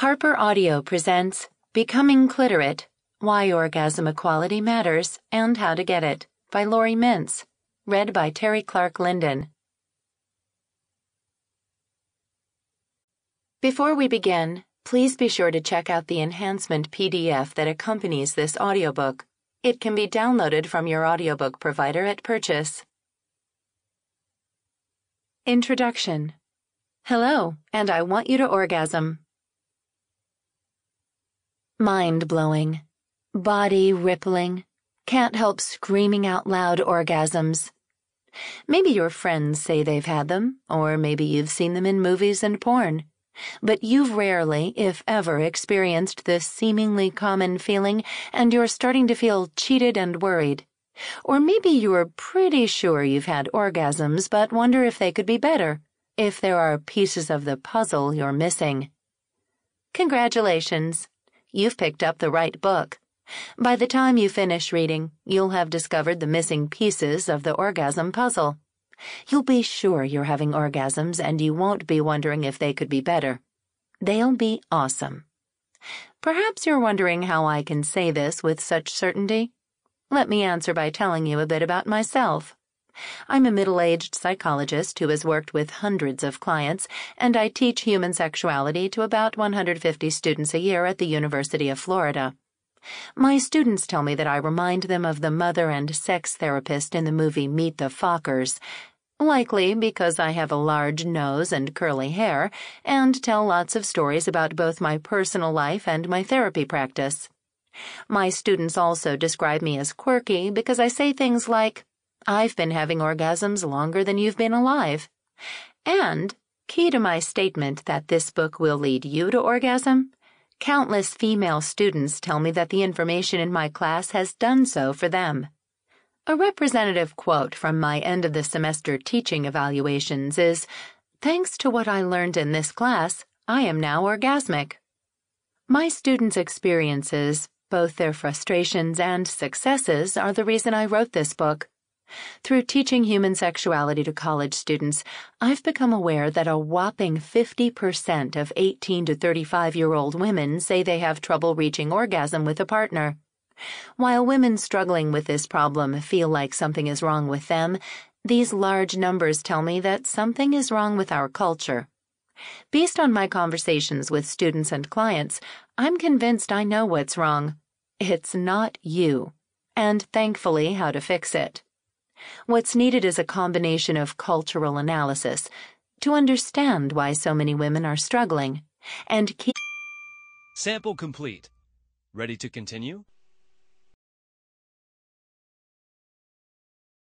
Harper Audio presents Becoming Clitorate Why Orgasm Equality Matters and How to Get It by Lori Mintz. Read by Terry Clark Linden. Before we begin, please be sure to check out the enhancement PDF that accompanies this audiobook. It can be downloaded from your audiobook provider at purchase. Introduction Hello, and I want you to orgasm. Mind blowing. Body rippling. Can't help screaming out loud orgasms. Maybe your friends say they've had them, or maybe you've seen them in movies and porn. But you've rarely, if ever, experienced this seemingly common feeling, and you're starting to feel cheated and worried. Or maybe you're pretty sure you've had orgasms, but wonder if they could be better, if there are pieces of the puzzle you're missing. Congratulations! you've picked up the right book. By the time you finish reading, you'll have discovered the missing pieces of the orgasm puzzle. You'll be sure you're having orgasms and you won't be wondering if they could be better. They'll be awesome. Perhaps you're wondering how I can say this with such certainty. Let me answer by telling you a bit about myself. I'm a middle aged psychologist who has worked with hundreds of clients, and I teach human sexuality to about 150 students a year at the University of Florida. My students tell me that I remind them of the mother and sex therapist in the movie Meet the Fockers, likely because I have a large nose and curly hair, and tell lots of stories about both my personal life and my therapy practice. My students also describe me as quirky because I say things like, I've been having orgasms longer than you've been alive. And, key to my statement that this book will lead you to orgasm, countless female students tell me that the information in my class has done so for them. A representative quote from my end of the semester teaching evaluations is Thanks to what I learned in this class, I am now orgasmic. My students' experiences, both their frustrations and successes, are the reason I wrote this book. Through teaching human sexuality to college students, I've become aware that a whopping 50% of 18 to 35 year old women say they have trouble reaching orgasm with a partner. While women struggling with this problem feel like something is wrong with them, these large numbers tell me that something is wrong with our culture. Based on my conversations with students and clients, I'm convinced I know what's wrong. It's not you. And thankfully, how to fix it. What's needed is a combination of cultural analysis to understand why so many women are struggling and keep. Sample complete. Ready to continue?